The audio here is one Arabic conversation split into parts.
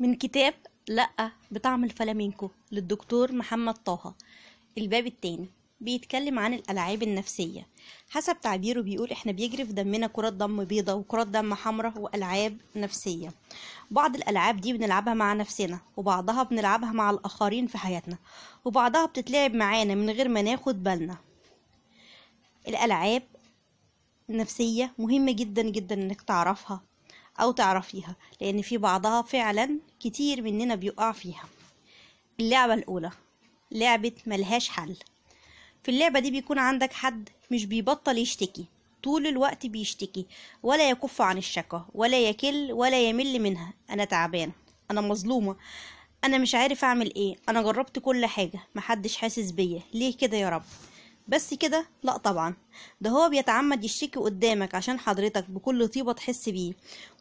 من كتاب لأ بطعم الفلامينكو للدكتور محمد طه الباب التاني بيتكلم عن الألعاب النفسية حسب تعبيره بيقول احنا بيجري في دمنا كرات دم بيضة وكرات دم حمراء وألعاب نفسية بعض الألعاب دي بنلعبها مع نفسنا وبعضها بنلعبها مع الآخرين في حياتنا وبعضها بتتلعب معانا من غير ما ناخد بالنا الألعاب النفسية مهمة جدا جدا انك تعرفها أو تعرفيها لأن في بعضها فعلا كتير مننا بيقع فيها اللعبة الأولى لعبة ملهاش حل في اللعبة دي بيكون عندك حد مش بيبطل يشتكي طول الوقت بيشتكي ولا يكف عن الشكوى ولا يكل ولا يمل منها أنا تعبان أنا مظلومة أنا مش عارف أعمل إيه أنا جربت كل حاجة محدش حاسس بيا ليه كده يا رب بس كده لا طبعا ده هو بيتعمد يشتكي قدامك عشان حضرتك بكل طيبة تحس بيه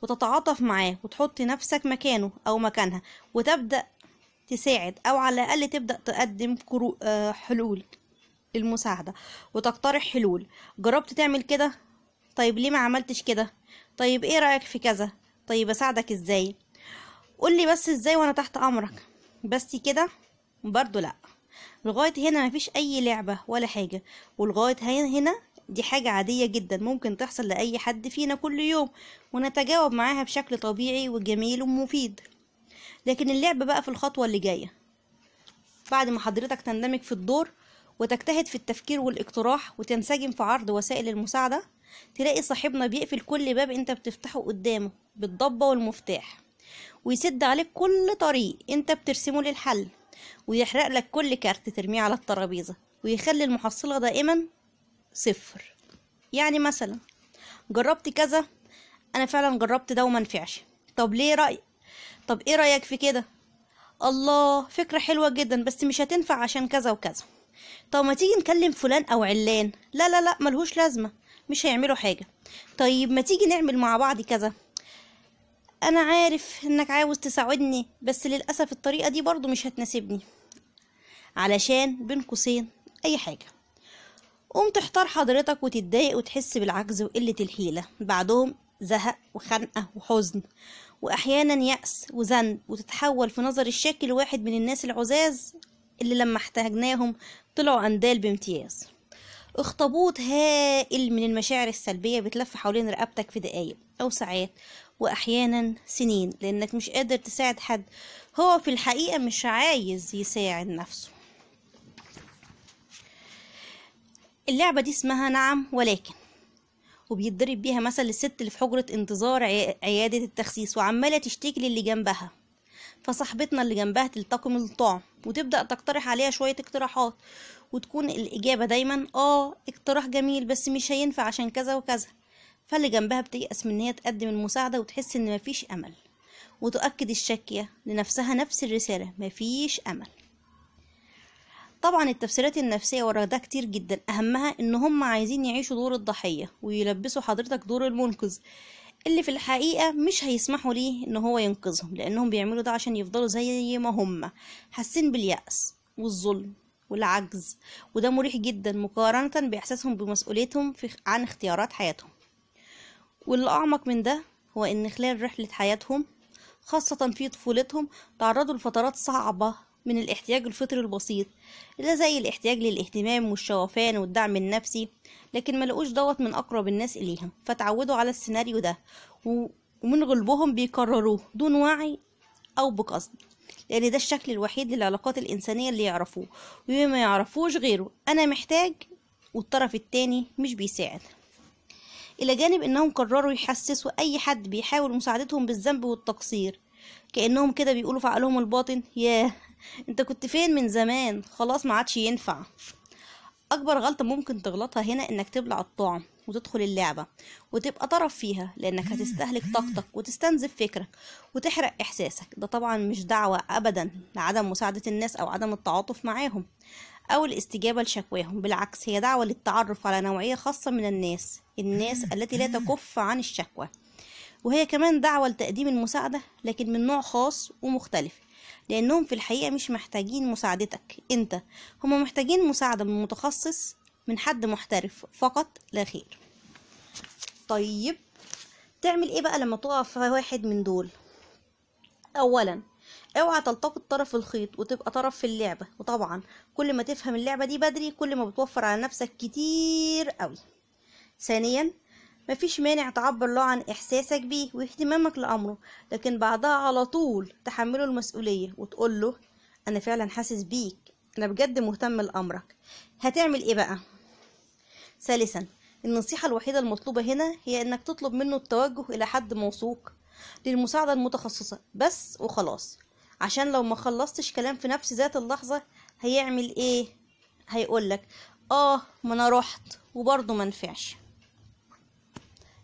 وتتعاطف معاه وتحط نفسك مكانه أو مكانها وتبدأ تساعد أو على الأقل تبدأ تقدم آه، حلول المساعدة وتقترح حلول جربت تعمل كده طيب ليه ما عملتش كده طيب ايه رأيك في كذا طيب اساعدك ازاي قولي بس ازاي وانا تحت امرك بس كده برضو لا لغاية هنا مفيش أي لعبة ولا حاجة ولغاية هنا دي حاجة عادية جدا ممكن تحصل لأي حد فينا كل يوم ونتجاوب معاها بشكل طبيعي وجميل ومفيد لكن اللعب بقى في الخطوة اللي جاية بعد ما حضرتك تندمج في الدور وتجتهد في التفكير والاقتراح وتنسجم في عرض وسائل المساعدة تلاقي صاحبنا بيقفل كل باب انت بتفتحه قدامه بالضبة والمفتاح ويسد عليك كل طريق انت بترسمه للحل ويحرق لك كل كارت ترميه على الترابيزة ويخلي المحصلة دائما صفر يعني مثلا جربت كذا انا فعلا جربت ده وما نفعش طب ليه رأي طب ايه رأيك في كده الله فكرة حلوة جدا بس مش هتنفع عشان كذا وكذا طب ما تيجي نكلم فلان او علان لا لا لا ملهوش لازمة مش هيعملوا حاجة طيب ما تيجي نعمل مع بعض كذا انا عارف انك عاوز تساعدني بس للاسف الطريقه دي برضو مش هتناسبني علشان بين قوسين اي حاجه قوم تحتار حضرتك وتتضايق وتحس بالعجز وقله الحيله بعدهم زهق وخنقه وحزن واحيانا يأس وذنب وتتحول في نظر الشك لواحد من الناس العزاز اللي لما احتاجناهم طلعوا اندال بامتياز اخطبوط هائل من المشاعر السلبية بتلف حوالين رقبتك في دقايق أو ساعات وأحيانا سنين لأنك مش قادر تساعد حد هو في الحقيقة مش عايز يساعد نفسه اللعبة دي اسمها نعم ولكن وبيتضرب بيها مثل الست اللي في حجرة انتظار عيادة التخسيس وعمالة تشتكي للي جنبها فصاحبتنا اللي جنبها تلتقم الطعم وتبدأ تقترح عليها شوية اقتراحات وتكون الإجابة دايما آه اقتراح جميل بس مش هينفع عشان كذا وكذا فاللي جنبها بتيأس من ان هي تقدم المساعدة وتحس ان مفيش امل وتؤكد الشاكية لنفسها نفس الرسالة مفيش امل طبعا التفسيرات النفسية ورا ده كتير جدا أهمها إن هم عايزين يعيشوا دور الضحية ويلبسوا حضرتك دور المنقذ اللي في الحقيقة مش هيسمحوا ليه إن هو ينقذهم لأنهم بيعملوا ده عشان يفضلوا زي ما هم حاسين باليأس والظلم والعجز وده مريح جدا مقارنة بإحساسهم بمسؤوليتهم عن اختيارات حياتهم واللي أعمق من ده هو إن خلال رحلة حياتهم خاصة في طفولتهم تعرضوا لفترات صعبة من الاحتياج الفطري البسيط اللي زي الاحتياج للاهتمام والشوفان والدعم النفسي لكن ملقوش دوت من أقرب الناس إليهم فتعودوا على السيناريو ده ومن غلبهم بيكرروه دون وعي أو بقصد لأن ده الشكل الوحيد للعلاقات الإنسانية اللي يعرفوه وما يعرفوش غيره أنا محتاج والطرف التاني مش بيساعد إلى جانب أنهم قرروا يحسسوا أي حد بيحاول مساعدتهم بالذنب والتقصير كأنهم كده بيقولوا في عقلهم الباطن ياه انت كنت فين من زمان خلاص ما عادش ينفع اكبر غلطه ممكن تغلطها هنا انك تبلع الطعم وتدخل اللعبه وتبقى طرف فيها لانك هتستهلك طاقتك وتستنزف فكرك وتحرق احساسك ده طبعا مش دعوه ابدا لعدم مساعده الناس او عدم التعاطف معاهم او الاستجابه لشكواهم بالعكس هي دعوه للتعرف على نوعيه خاصه من الناس الناس التي لا تكف عن الشكوى وهي كمان دعوه لتقديم المساعده لكن من نوع خاص ومختلف لأنهم في الحقيقة مش محتاجين مساعدتك أنت هما محتاجين مساعدة من متخصص من حد محترف فقط لا خير طيب تعمل ايه بقى لما تقع في واحد من دول اولا اوعى تلتقط طرف الخيط وتبقى طرف في اللعبه وطبعا كل ما تفهم اللعبه دي بدري كل ما بتوفر على نفسك كتير قوي ثانيا مفيش مانع تعبر له عن إحساسك بيه واهتمامك لأمره لكن بعدها على طول تحمله المسؤولية وتقول له أنا فعلا حاسس بيك أنا بجد مهتم لأمرك هتعمل إيه بقى؟ ثالثا النصيحة الوحيدة المطلوبة هنا هي إنك تطلب منه التوجه إلى حد موثوق للمساعدة المتخصصة بس وخلاص عشان لو ما خلصتش كلام في نفس ذات اللحظة هيعمل إيه؟ هيقولك آه ما أنا رحت وبرضه ما نفعش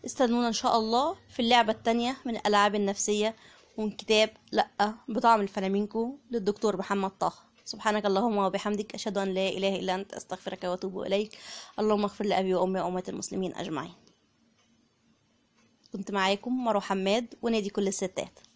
استنونا ان شاء الله في اللعبة التانية من الالعاب النفسية ومن كتاب لأ بطعم الفلامينكو للدكتور محمد طه سبحانك اللهم وبحمدك أشهد أن لا إله إلا أنت أستغفرك وأتوب إليك اللهم اغفر لأبي وأمي وأمهات المسلمين أجمعين كنت معاكم مروة حماد ونادي كل الستات